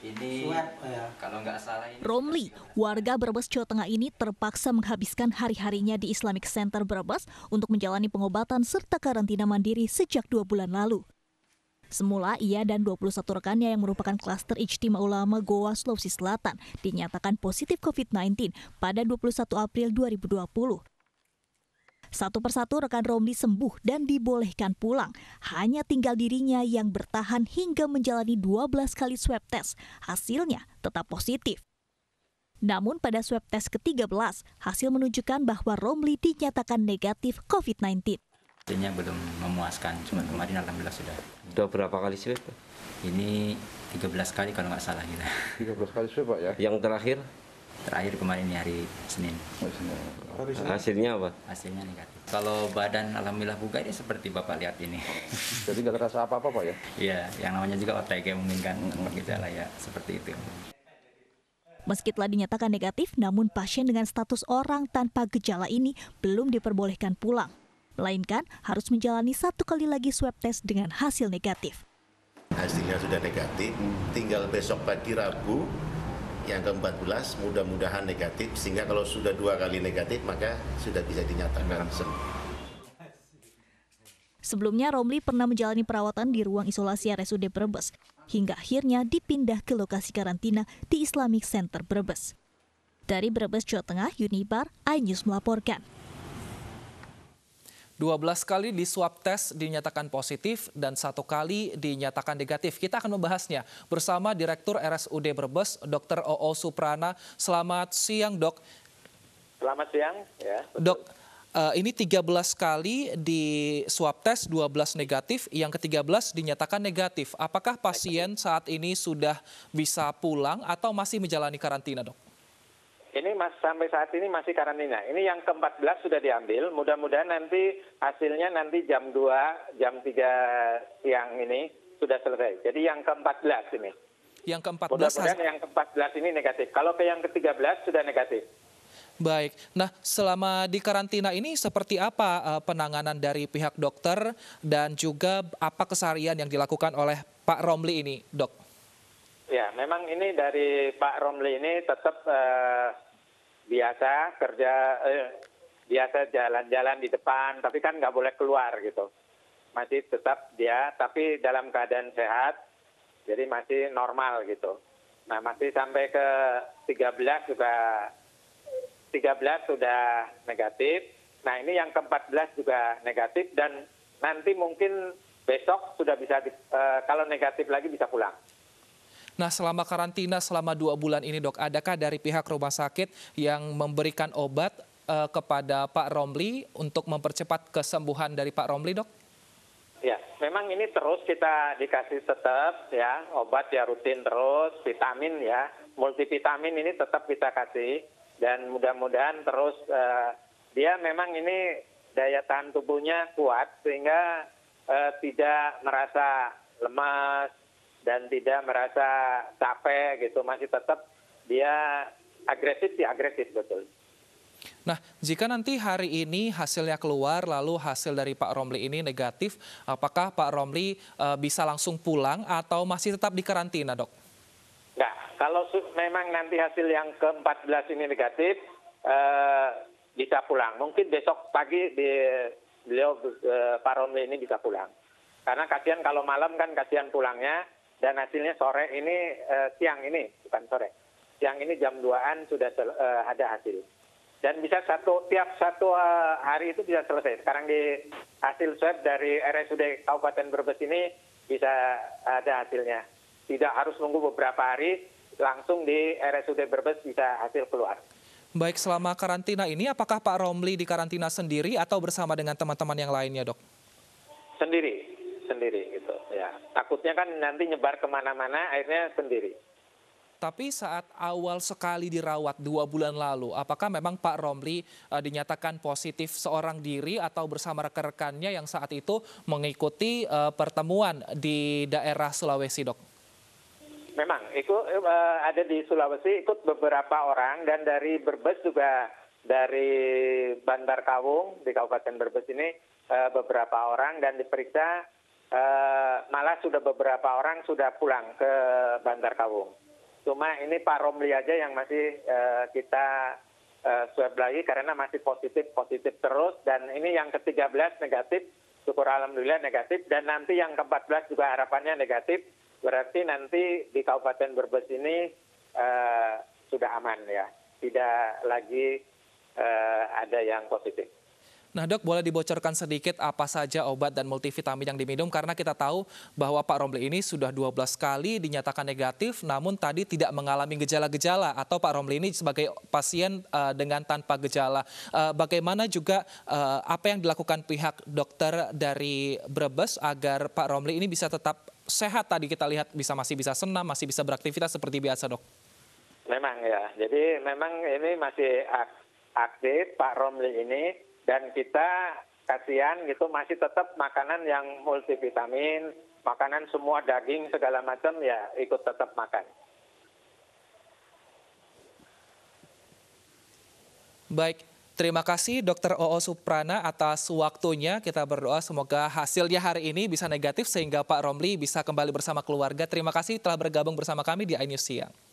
Ini ya. kalau nggak salah ini... Romli, warga Brebes Jawa Tengah ini terpaksa menghabiskan hari-harinya di Islamic Center Brebes untuk menjalani pengobatan serta karantina mandiri sejak dua bulan lalu. Semula ia dan 21 rekannya yang merupakan klaster Ijtima Ulama Goa Sulawesi Selatan dinyatakan positif COVID-19 pada 21 April 2020. Satu persatu rekan Romli sembuh dan dibolehkan pulang. Hanya tinggal dirinya yang bertahan hingga menjalani 12 kali swab test. Hasilnya tetap positif. Namun pada swab test ke-13, hasil menunjukkan bahwa Romli dinyatakan negatif COVID-19. Hasilnya belum memuaskan, cuma kemarin alhamdulillah sudah. Sudah berapa kali swab? Ini 13 kali kalau nggak salah Gitu. 13 kali swab Pak ya? Yang terakhir? terakhir kemarin ini hari Senin. Hasilnya apa? Hasilnya negatif. Kalau badan alhamdulillah bugar ini seperti Bapak lihat ini. Jadi nggak terasa apa-apa Pak ya? Iya, yang namanya juga OTG ya, mungkin kan tanpa gejala ya, seperti itu. Meski telah dinyatakan negatif, namun pasien dengan status orang tanpa gejala ini belum diperbolehkan pulang. Melainkan harus menjalani satu kali lagi swab test dengan hasil negatif. Hasilnya sudah negatif, tinggal besok pagi Rabu yang ke-14 mudah-mudahan negatif sehingga kalau sudah dua kali negatif maka sudah bisa dinyatakan sembuh. Sebelumnya Romli pernah menjalani perawatan di ruang isolasi RSUD Brebes hingga akhirnya dipindah ke lokasi karantina di Islamic Center Brebes. Dari Brebes, Jawa Tengah, Unibar, iNews melaporkan. 12 kali di swab test dinyatakan positif dan satu kali dinyatakan negatif. Kita akan membahasnya bersama Direktur RSUD Brebes, Dr. OO Suprana. Selamat siang, Dok. Selamat siang, ya. Dok, uh, ini 13 kali di swab test 12 negatif, yang ke-13 dinyatakan negatif. Apakah pasien saat ini sudah bisa pulang atau masih menjalani karantina, Dok? Ini mas, sampai saat ini masih karantina. Ini yang ke-14 sudah diambil. Mudah-mudahan nanti hasilnya nanti jam 2, jam 3 siang ini sudah selesai. Jadi yang ke-14 ini. Yang ke-14 yang ke-14 ini negatif. Kalau ke yang ke-13 sudah negatif. Baik, nah selama di karantina ini seperti apa eh, penanganan dari pihak dokter dan juga apa keseharian yang dilakukan oleh Pak Romli ini, dok? memang ini dari Pak Romli ini tetap uh, biasa kerja uh, biasa jalan-jalan di depan, tapi kan nggak boleh keluar gitu. Masih tetap dia, tapi dalam keadaan sehat, jadi masih normal gitu. Nah masih sampai ke 13 juga 13 sudah negatif. Nah ini yang ke-14 juga negatif dan nanti mungkin besok sudah bisa uh, kalau negatif lagi bisa pulang. Nah selama karantina selama dua bulan ini dok, adakah dari pihak rumah sakit yang memberikan obat eh, kepada Pak Romli untuk mempercepat kesembuhan dari Pak Romli dok? Ya, memang ini terus kita dikasih tetap ya obat ya rutin terus, vitamin ya, multivitamin ini tetap kita kasih dan mudah-mudahan terus uh, dia memang ini daya tahan tubuhnya kuat sehingga uh, tidak merasa lemas dan tidak merasa capek gitu masih tetap dia agresif sih agresif betul. Nah, jika nanti hari ini hasilnya keluar, lalu hasil dari Pak Romli ini negatif, apakah Pak Romli e, bisa langsung pulang atau masih tetap di karantina, dok? Nah, kalau memang nanti hasil yang ke-14 ini negatif, e, bisa pulang. Mungkin besok pagi di, beliau e, Pak Romli ini bisa pulang. Karena kasihan kalau malam kan kasihan pulangnya, dan hasilnya sore ini uh, siang ini bukan sore siang ini jam 2-an sudah uh, ada hasil dan bisa satu tiap satu eh, hari itu bisa selesai sekarang di hasil swab dari RSUD Kabupaten Brebes ini bisa ada hasilnya tidak harus nunggu beberapa hari langsung di RSUD Brebes bisa hasil keluar baik selama karantina ini apakah Pak Romli di karantina sendiri atau bersama dengan teman-teman yang lainnya dok sendiri sendiri gitu ya takutnya kan nanti nyebar kemana-mana akhirnya sendiri tapi saat awal sekali dirawat dua bulan lalu, apakah memang Pak Romli uh, dinyatakan positif seorang diri atau bersama rekan-rekannya yang saat itu mengikuti uh, pertemuan di daerah Sulawesi, dok? Memang, itu uh, ada di Sulawesi ikut beberapa orang dan dari Berbes juga dari Bandar Kawung di Kabupaten Berbes ini uh, beberapa orang dan diperiksa Uh, malah sudah beberapa orang sudah pulang ke Bandar Kawung. Cuma ini Pak Romli aja yang masih uh, kita uh, swab lagi karena masih positif positif terus dan ini yang ke-13 negatif, syukur alhamdulillah negatif dan nanti yang ke-14 juga harapannya negatif. Berarti nanti di Kabupaten Brebes ini uh, sudah aman ya, tidak lagi uh, ada yang positif. Nah dok, boleh dibocorkan sedikit apa saja obat dan multivitamin yang diminum karena kita tahu bahwa Pak Romli ini sudah 12 kali dinyatakan negatif namun tadi tidak mengalami gejala-gejala atau Pak Romli ini sebagai pasien uh, dengan tanpa gejala. Uh, bagaimana juga uh, apa yang dilakukan pihak dokter dari Brebes agar Pak Romli ini bisa tetap sehat tadi kita lihat bisa masih bisa senam, masih bisa beraktivitas seperti biasa dok? Memang ya, jadi memang ini masih aktif Pak Romli ini dan kita kasihan gitu masih tetap makanan yang multivitamin, makanan semua daging segala macam ya ikut tetap makan. Baik, Terima kasih Dr. Oo Suprana atas waktunya. Kita berdoa semoga hasilnya hari ini bisa negatif sehingga Pak Romli bisa kembali bersama keluarga. Terima kasih telah bergabung bersama kami di iNews Siang.